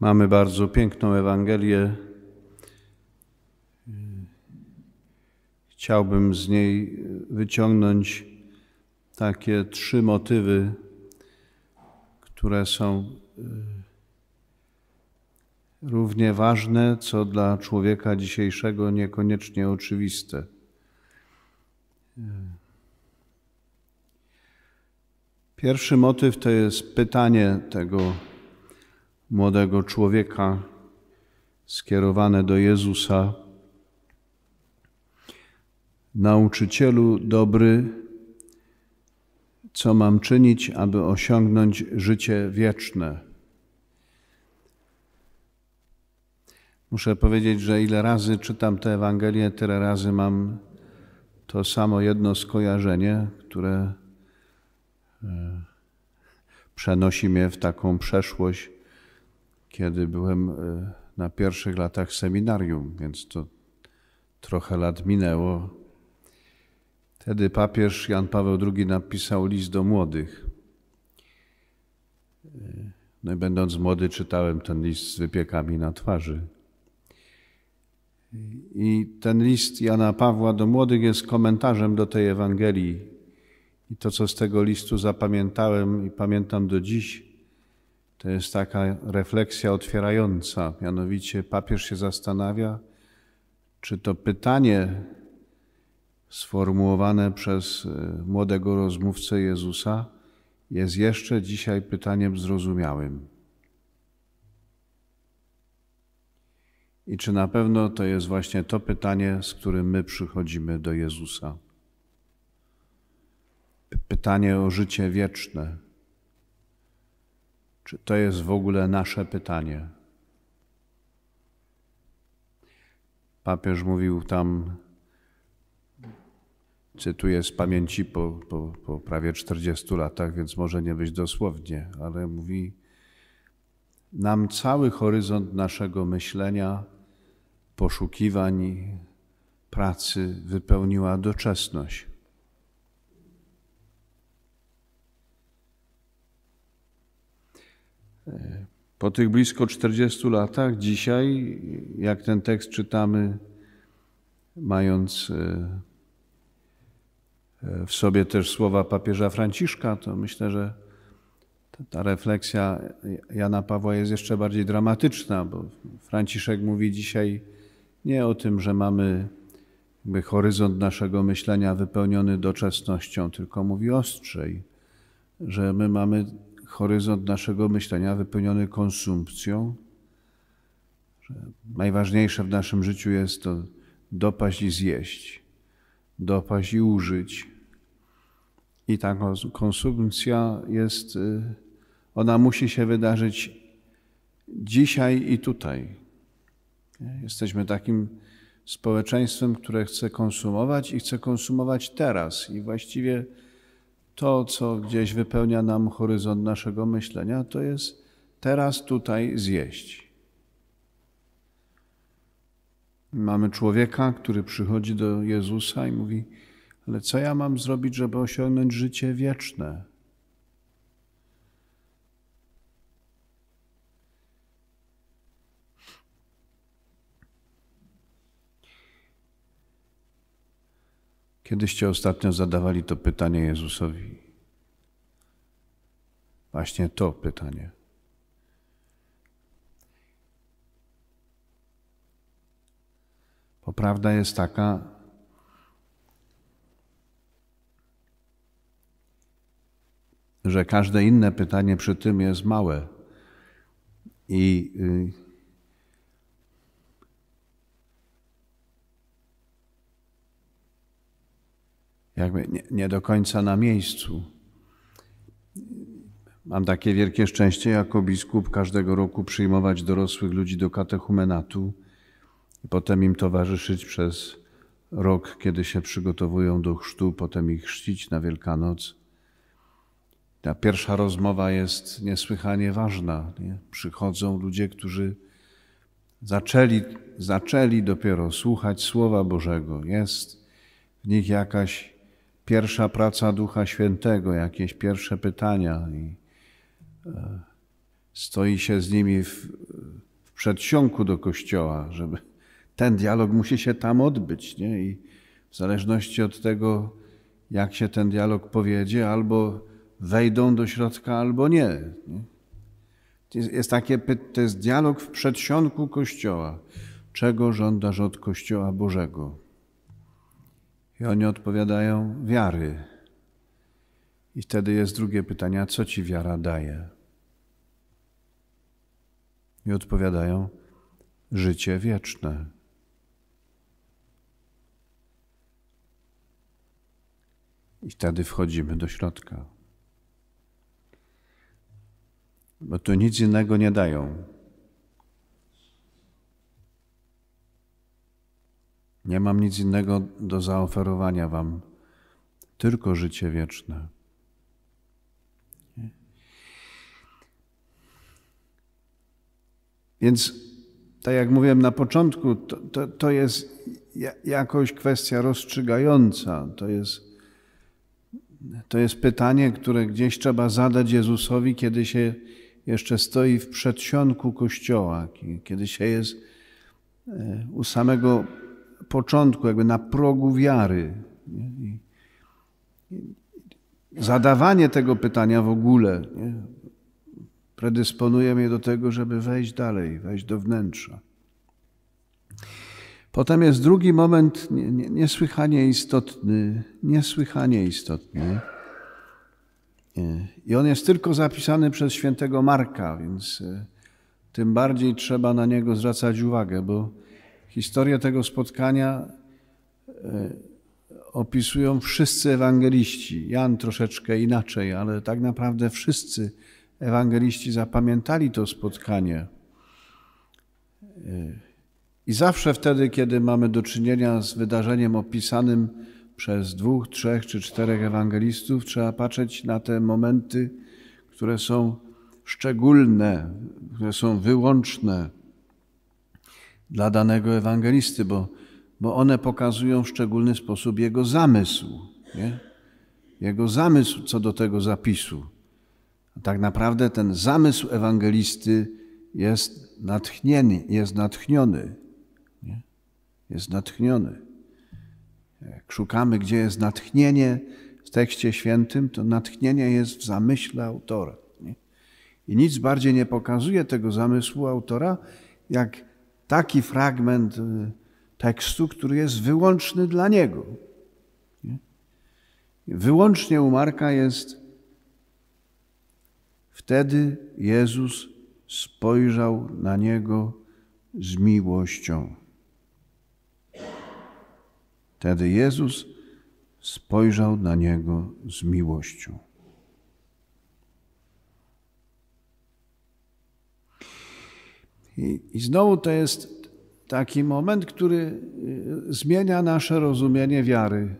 Mamy bardzo piękną Ewangelię. Chciałbym z niej wyciągnąć takie trzy motywy, które są e, równie ważne, co dla człowieka dzisiejszego niekoniecznie oczywiste. E, pierwszy motyw to jest pytanie tego młodego człowieka skierowane do Jezusa. Nauczycielu dobry, co mam czynić, aby osiągnąć życie wieczne? Muszę powiedzieć, że ile razy czytam tę Ewangelię, tyle razy mam to samo jedno skojarzenie, które e, przenosi mnie w taką przeszłość kiedy byłem e, na pierwszych latach seminarium, więc to trochę lat minęło. Wtedy papież Jan Paweł II napisał list do młodych. E, no i będąc młody, czytałem ten list z wypiekami na twarzy. I ten list Jana Pawła do młodych jest komentarzem do tej Ewangelii. I to, co z tego listu zapamiętałem i pamiętam do dziś, to jest taka refleksja otwierająca, mianowicie papież się zastanawia, czy to pytanie sformułowane przez e, młodego rozmówcę Jezusa jest jeszcze dzisiaj pytaniem zrozumiałym. I czy na pewno to jest właśnie to pytanie, z którym my przychodzimy do Jezusa? Pytanie o życie wieczne. Czy to jest w ogóle nasze pytanie? Papież mówił tam, cytuję z pamięci po, po, po prawie 40 latach, więc może nie być dosłownie, ale mówi, nam cały horyzont naszego myślenia, poszukiwań, pracy wypełniła doczesność. Po tych blisko 40 latach, dzisiaj, jak ten tekst czytamy, mając e, e, w sobie też słowa papieża Franciszka, to myślę, że ta refleksja Jana Pawła jest jeszcze bardziej dramatyczna, bo Franciszek mówi dzisiaj nie o tym, że mamy jakby horyzont naszego myślenia wypełniony doczesnością, tylko mówi ostrzej, że my mamy horyzont naszego myślenia wypełniony konsumpcją. najważniejsze w naszym życiu jest to dopaść i zjeść, dopaść i użyć. I ta konsumpcja jest, y, ona musi się wydarzyć dzisiaj i tutaj. Jesteśmy takim społeczeństwem, które chce konsumować i chce konsumować teraz. I właściwie to, co gdzieś wypełnia nam horyzont naszego myślenia, to jest teraz, tutaj zjeść. Mamy człowieka, który przychodzi do Jezusa i mówi: Ale co ja mam zrobić, żeby osiągnąć życie wieczne? Kiedyście ostatnio zadawali to pytanie Jezusowi. Właśnie to pytanie. Bo prawda jest taka, że każde inne pytanie przy tym jest małe. I yy, jakby nie, nie do końca na miejscu. Mam takie wielkie szczęście jako biskup każdego roku przyjmować dorosłych ludzi do katechumenatu i potem im towarzyszyć przez rok, kiedy się przygotowują do chrztu, potem ich chrzcić na Wielkanoc. Ta pierwsza rozmowa jest niesłychanie ważna. Nie? Przychodzą ludzie, którzy zaczęli, zaczęli dopiero słuchać Słowa Bożego. Jest w nich jakaś pierwsza praca Ducha Świętego, jakieś pierwsze pytania i e, stoi się z nimi w, w przedsionku do Kościoła, żeby ten dialog musi się tam odbyć. Nie? I w zależności od tego, jak się ten dialog powiedzie, albo wejdą do środka, albo nie. nie? Jest, jest takie, to jest dialog w przedsionku Kościoła. Czego żądasz od Kościoła Bożego? I oni odpowiadają wiary. I wtedy jest drugie pytanie, co ci wiara daje? I odpowiadają życie wieczne. I wtedy wchodzimy do środka. Bo tu nic innego nie dają. Nie mam nic innego do zaoferowania Wam, tylko życie wieczne. Więc, tak jak mówiłem na początku, to, to, to jest jakoś kwestia rozstrzygająca. To jest, to jest pytanie, które gdzieś trzeba zadać Jezusowi, kiedy się jeszcze stoi w przedsionku kościoła, kiedy się jest e, u samego początku, jakby na progu wiary. I zadawanie tego pytania w ogóle nie? predysponuje mnie do tego, żeby wejść dalej, wejść do wnętrza. Potem jest drugi moment niesłychanie istotny, niesłychanie istotny. I on jest tylko zapisany przez świętego Marka, więc e, tym bardziej trzeba na niego zwracać uwagę, bo Historię tego spotkania e, opisują wszyscy ewangeliści. Jan troszeczkę inaczej, ale tak naprawdę wszyscy ewangeliści zapamiętali to spotkanie. E, I zawsze wtedy, kiedy mamy do czynienia z wydarzeniem opisanym przez dwóch, trzech czy czterech ewangelistów, trzeba patrzeć na te momenty, które są szczególne, które są wyłączne dla danego ewangelisty, bo, bo one pokazują w szczególny sposób jego zamysł, nie? jego zamysł co do tego zapisu. A tak naprawdę ten zamysł ewangelisty jest natchniony, jest natchniony. Nie? Jest natchniony. Jak szukamy, gdzie jest natchnienie w tekście świętym, to natchnienie jest w zamyśle autora. Nie? I nic bardziej nie pokazuje tego zamysłu autora, jak taki fragment y, tekstu, który jest wyłączny dla niego. Wyłącznie u Marka jest wtedy Jezus spojrzał na niego z miłością. Wtedy Jezus spojrzał na niego z miłością. I, I, znowu to jest taki moment, który y, zmienia nasze rozumienie wiary.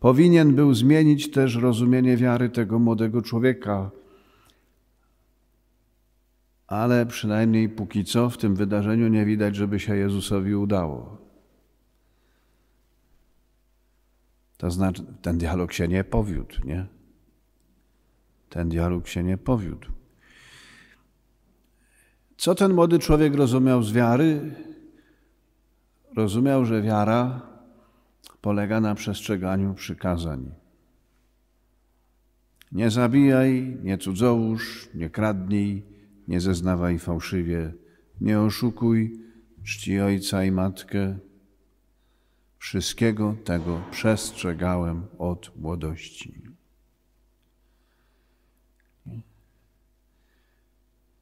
Powinien był zmienić też rozumienie wiary tego młodego człowieka. Ale przynajmniej póki co w tym wydarzeniu nie widać, żeby się Jezusowi udało. To znaczy, ten dialog się nie powiódł, nie? Ten dialog się nie powiódł. Co ten młody człowiek rozumiał z wiary? Rozumiał, że wiara polega na przestrzeganiu przykazań. Nie zabijaj, nie cudzołóż, nie kradnij, nie zeznawaj fałszywie, nie oszukuj, czci ojca i matkę. Wszystkiego tego przestrzegałem od młodości.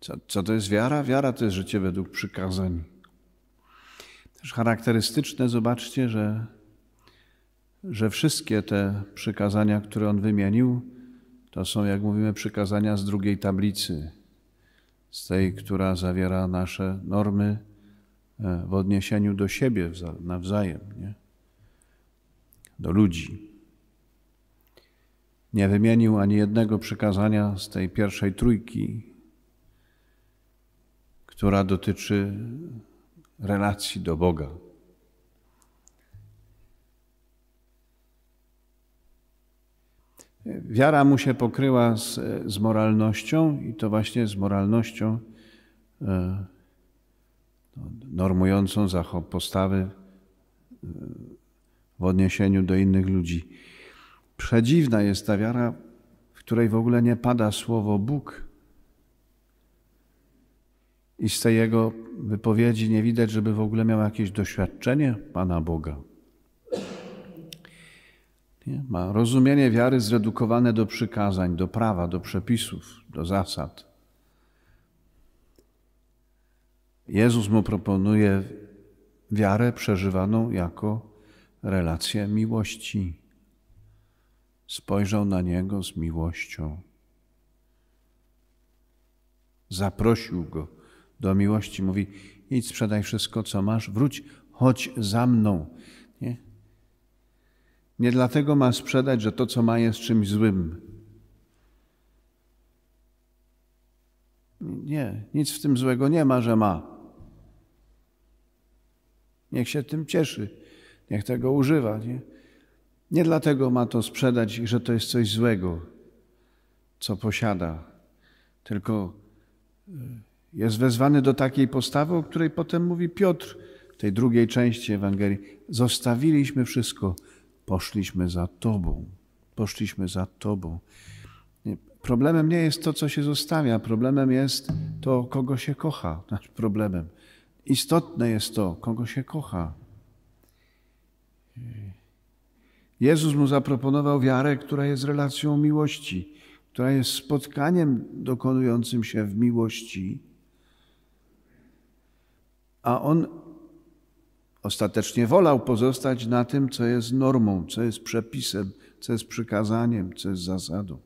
Co, co to jest wiara? Wiara to jest życie według przykazań. Też charakterystyczne, zobaczcie, że, że wszystkie te przykazania, które on wymienił, to są, jak mówimy, przykazania z drugiej tablicy, z tej, która zawiera nasze normy e, w odniesieniu do siebie nawzajem, nie? do ludzi. Nie wymienił ani jednego przykazania z tej pierwszej trójki, która dotyczy relacji do Boga. Wiara mu się pokryła z, z moralnością i to właśnie z moralnością e, no, normującą postawy e, w odniesieniu do innych ludzi. Przedziwna jest ta wiara, w której w ogóle nie pada słowo Bóg, i z tej jego wypowiedzi nie widać, żeby w ogóle miał jakieś doświadczenie Pana Boga. Nie? Ma rozumienie wiary zredukowane do przykazań, do prawa, do przepisów, do zasad. Jezus mu proponuje wiarę przeżywaną jako relację miłości. Spojrzał na niego z miłością. Zaprosił go do miłości. Mówi, idź sprzedaj wszystko, co masz, wróć, chodź za mną. Nie? Nie dlatego ma sprzedać, że to, co ma, jest czymś złym. Nie, nic w tym złego nie ma, że ma. Niech się tym cieszy, niech tego używa. Nie, nie dlatego ma to sprzedać, że to jest coś złego, co posiada, tylko y, jest wezwany do takiej postawy, o której potem mówi Piotr w tej drugiej części Ewangelii. Zostawiliśmy wszystko, poszliśmy za Tobą. Poszliśmy za Tobą. Problemem nie jest to, co się zostawia, problemem jest to, kogo się kocha. Problemem. Istotne jest to, kogo się kocha. Jezus mu zaproponował wiarę, która jest relacją miłości, która jest spotkaniem dokonującym się w miłości a on ostatecznie wolał pozostać na tym, co jest normą, co jest przepisem, co jest przykazaniem, co jest zasadą.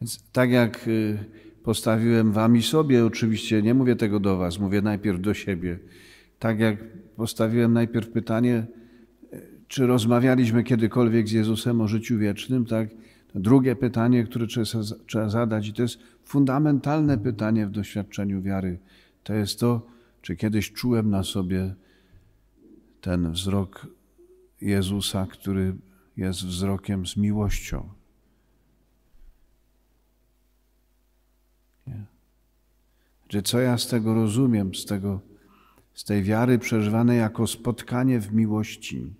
Więc tak jak y, postawiłem wam i sobie, oczywiście nie mówię tego do was, mówię najpierw do siebie. Tak jak postawiłem najpierw pytanie, y, czy rozmawialiśmy kiedykolwiek z Jezusem o życiu wiecznym, tak? drugie pytanie, które trzeba zadać, i to jest fundamentalne pytanie w doświadczeniu wiary, to jest to, czy kiedyś czułem na sobie ten wzrok Jezusa, który jest wzrokiem z miłością. Nie. Czy co ja z tego rozumiem, z, tego, z tej wiary przeżywanej jako spotkanie w miłości?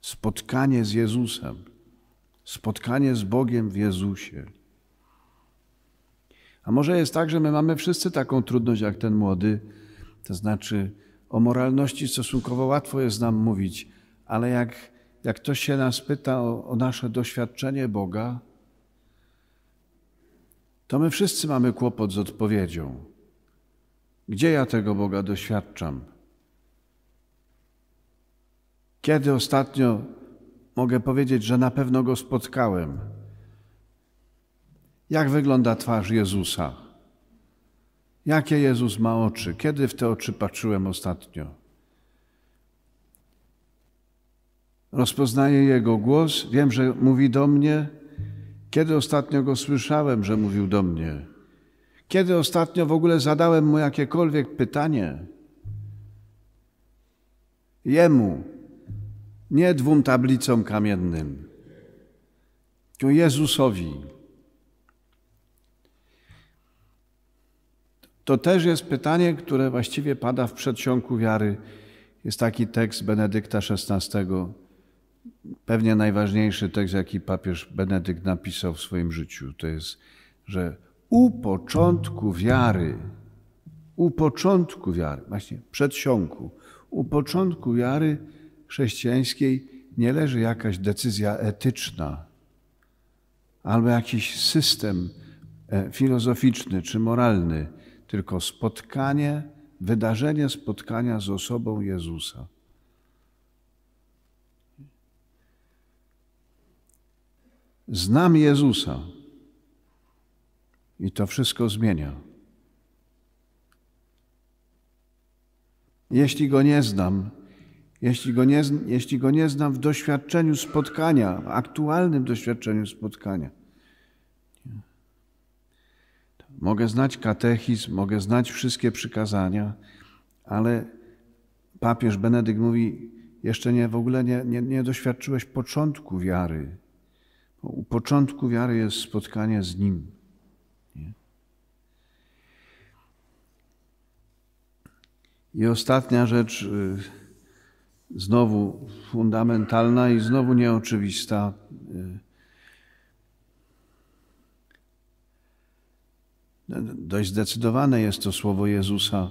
spotkanie z Jezusem, spotkanie z Bogiem w Jezusie. A może jest tak, że my mamy wszyscy taką trudność jak ten młody, to znaczy o moralności stosunkowo łatwo jest nam mówić, ale jak, jak ktoś się nas pyta o, o nasze doświadczenie Boga, to my wszyscy mamy kłopot z odpowiedzią. Gdzie ja tego Boga doświadczam? Kiedy ostatnio mogę powiedzieć, że na pewno go spotkałem? Jak wygląda twarz Jezusa? Jakie Jezus ma oczy? Kiedy w te oczy patrzyłem ostatnio? Rozpoznaję Jego głos, wiem, że mówi do mnie. Kiedy ostatnio go słyszałem, że mówił do mnie? Kiedy ostatnio w ogóle zadałem mu jakiekolwiek pytanie? Jemu, nie dwóm tablicom kamiennym, tylko Jezusowi. To też jest pytanie, które właściwie pada w przedsionku wiary. Jest taki tekst Benedykta XVI, pewnie najważniejszy tekst, jaki papież Benedykt napisał w swoim życiu. To jest, że u początku wiary, u początku wiary, właśnie przedsionku, u początku wiary chrześcijańskiej nie leży jakaś decyzja etyczna albo jakiś system e, filozoficzny czy moralny, tylko spotkanie, wydarzenie spotkania z osobą Jezusa. Znam Jezusa i to wszystko zmienia. Jeśli go nie znam, jeśli go, nie, jeśli go nie znam w doświadczeniu spotkania, w aktualnym doświadczeniu spotkania. Mogę znać katechizm, mogę znać wszystkie przykazania, ale papież Benedykt mówi, jeszcze nie, w ogóle nie, nie, nie doświadczyłeś początku wiary. Bo u początku wiary jest spotkanie z Nim. Nie? I ostatnia rzecz, y, znowu fundamentalna i znowu nieoczywista. Y, dość zdecydowane jest to słowo Jezusa.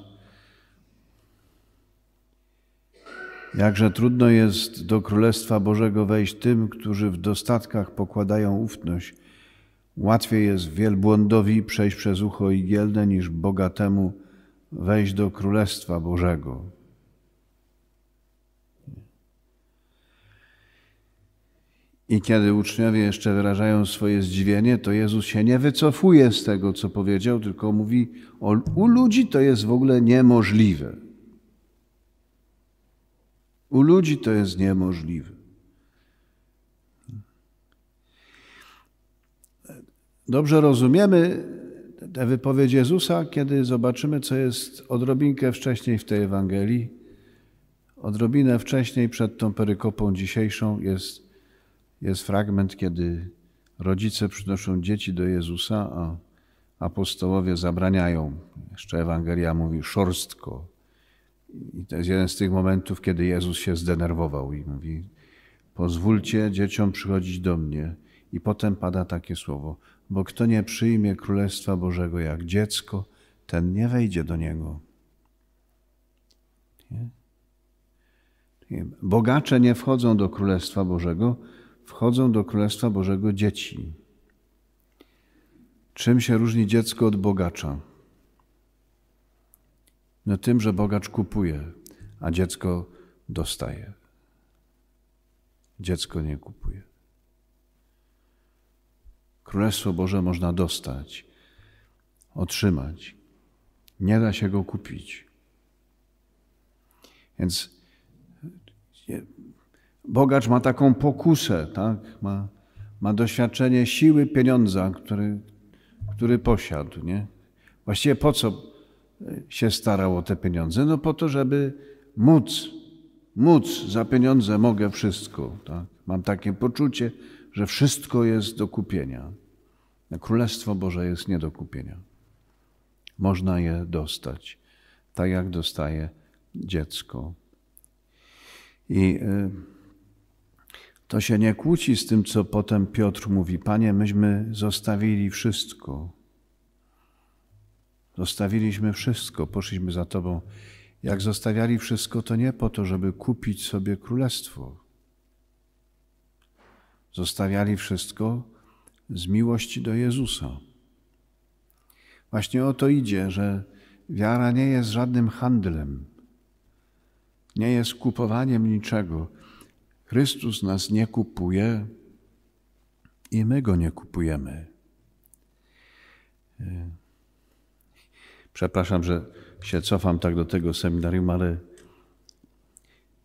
Jakże trudno jest do Królestwa Bożego wejść tym, którzy w dostatkach pokładają ufność. Łatwiej jest wielbłądowi przejść przez ucho igielne niż bogatemu wejść do Królestwa Bożego. I kiedy uczniowie jeszcze wyrażają swoje zdziwienie, to Jezus się nie wycofuje z tego, co powiedział, tylko mówi: U ludzi to jest w ogóle niemożliwe. U ludzi to jest niemożliwe. Dobrze rozumiemy tę wypowiedź Jezusa, kiedy zobaczymy, co jest odrobinkę wcześniej w tej Ewangelii. Odrobinę wcześniej, przed tą perykopą dzisiejszą, jest jest fragment, kiedy rodzice przynoszą dzieci do Jezusa, a apostołowie zabraniają. Jeszcze Ewangelia mówi szorstko. I to jest jeden z tych momentów, kiedy Jezus się zdenerwował i mówi: Pozwólcie dzieciom przychodzić do mnie. I potem pada takie słowo: Bo kto nie przyjmie Królestwa Bożego jak dziecko, ten nie wejdzie do niego. Nie? Bogacze nie wchodzą do Królestwa Bożego, wchodzą do Królestwa Bożego dzieci. Czym się różni dziecko od bogacza? No tym, że bogacz kupuje, a dziecko dostaje. Dziecko nie kupuje. Królestwo Boże można dostać, otrzymać. Nie da się go kupić. Więc bogacz ma taką pokusę, tak? ma, ma doświadczenie siły pieniądza, który, który posiadł. Nie? Właściwie po co się starał o te pieniądze? No po to, żeby móc, móc, za pieniądze mogę wszystko. Tak? Mam takie poczucie, że wszystko jest do kupienia. Królestwo Boże jest nie do kupienia. Można je dostać, tak jak dostaje dziecko. I... Yy, to się nie kłóci z tym, co potem Piotr mówi: Panie, myśmy zostawili wszystko. Zostawiliśmy wszystko, poszliśmy za Tobą. Jak zostawiali wszystko, to nie po to, żeby kupić sobie królestwo. Zostawiali wszystko z miłości do Jezusa. Właśnie o to idzie, że wiara nie jest żadnym handlem, nie jest kupowaniem niczego Chrystus nas nie kupuje i my go nie kupujemy. E, przepraszam, że się cofam tak do tego seminarium, ale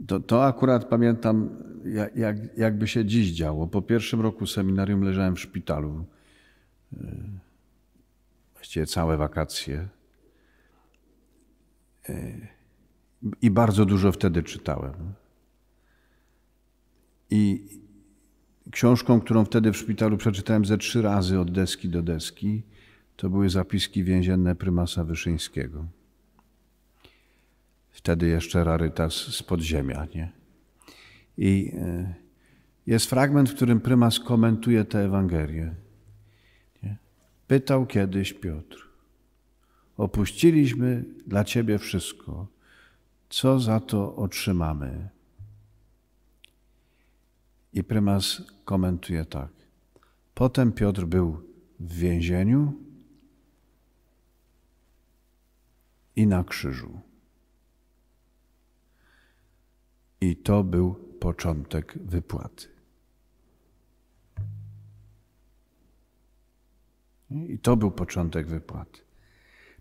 to, to akurat pamiętam, jak, jak, jakby się dziś działo. Po pierwszym roku seminarium leżałem w szpitalu. E, właściwie całe wakacje. E, I bardzo dużo wtedy czytałem. I książką, którą wtedy w szpitalu przeczytałem ze trzy razy od deski do deski, to były zapiski więzienne prymasa Wyszyńskiego. Wtedy jeszcze rarytas z podziemia, nie? I e, jest fragment, w którym prymas komentuje tę Ewangelię. Pytał kiedyś Piotr: Opuściliśmy dla ciebie wszystko, co za to otrzymamy? I prymas komentuje tak. Potem Piotr był w więzieniu i na krzyżu. I to był początek wypłaty. I to był początek wypłaty.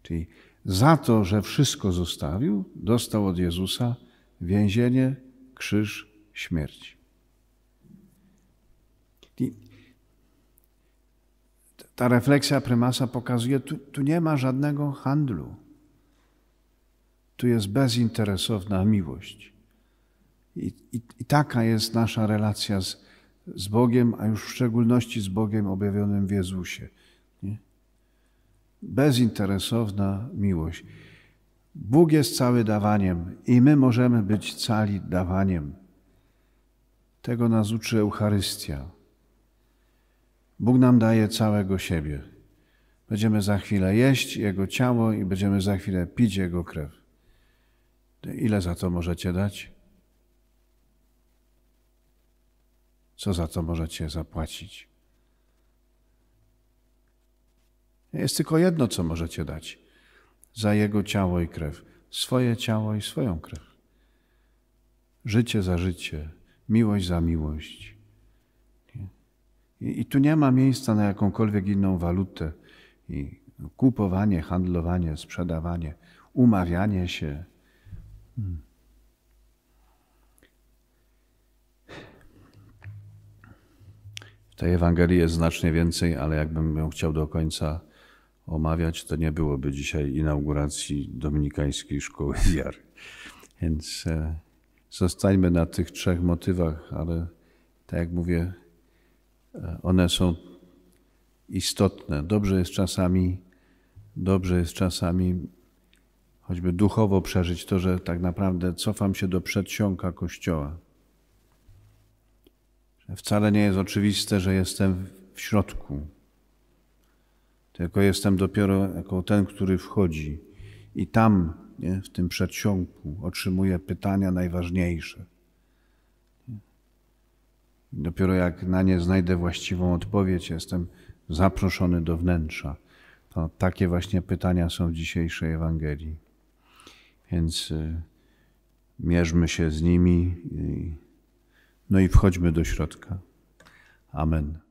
Czyli za to, że wszystko zostawił, dostał od Jezusa więzienie, krzyż, śmierć. ta refleksja prymasa pokazuje, tu, tu nie ma żadnego handlu. Tu jest bezinteresowna miłość. I, i, I, taka jest nasza relacja z, z Bogiem, a już w szczególności z Bogiem objawionym w Jezusie. Nie? Bezinteresowna miłość. Bóg jest cały dawaniem i my możemy być cali dawaniem. Tego nas uczy Eucharystia. Bóg nam daje całego siebie. Będziemy za chwilę jeść Jego ciało i będziemy za chwilę pić Jego krew. Ile za to możecie dać? Co za to możecie zapłacić? Jest tylko jedno, co możecie dać za Jego ciało i krew. Swoje ciało i swoją krew. Życie za życie, miłość za miłość. I, tu nie ma miejsca na jakąkolwiek inną walutę. I kupowanie, handlowanie, sprzedawanie, umawianie się. Hmm. W tej Ewangelii jest znacznie więcej, ale jakbym ją chciał do końca omawiać, to nie byłoby dzisiaj inauguracji Dominikańskiej Szkoły Wiary. Więc e, zostańmy na tych trzech motywach, ale tak jak mówię, E, one są istotne. Dobrze jest czasami, dobrze jest czasami choćby duchowo przeżyć to, że tak naprawdę cofam się do przedsionka Kościoła. Wcale nie jest oczywiste, że jestem w środku, tylko jestem dopiero jako ten, który wchodzi. I tam, nie, w tym przedsionku, otrzymuję pytania najważniejsze. Dopiero jak na nie znajdę właściwą odpowiedź, jestem zaproszony do wnętrza. To takie właśnie pytania są w dzisiejszej Ewangelii. Więc y, mierzmy się z nimi, no i wchodźmy do środka. Amen.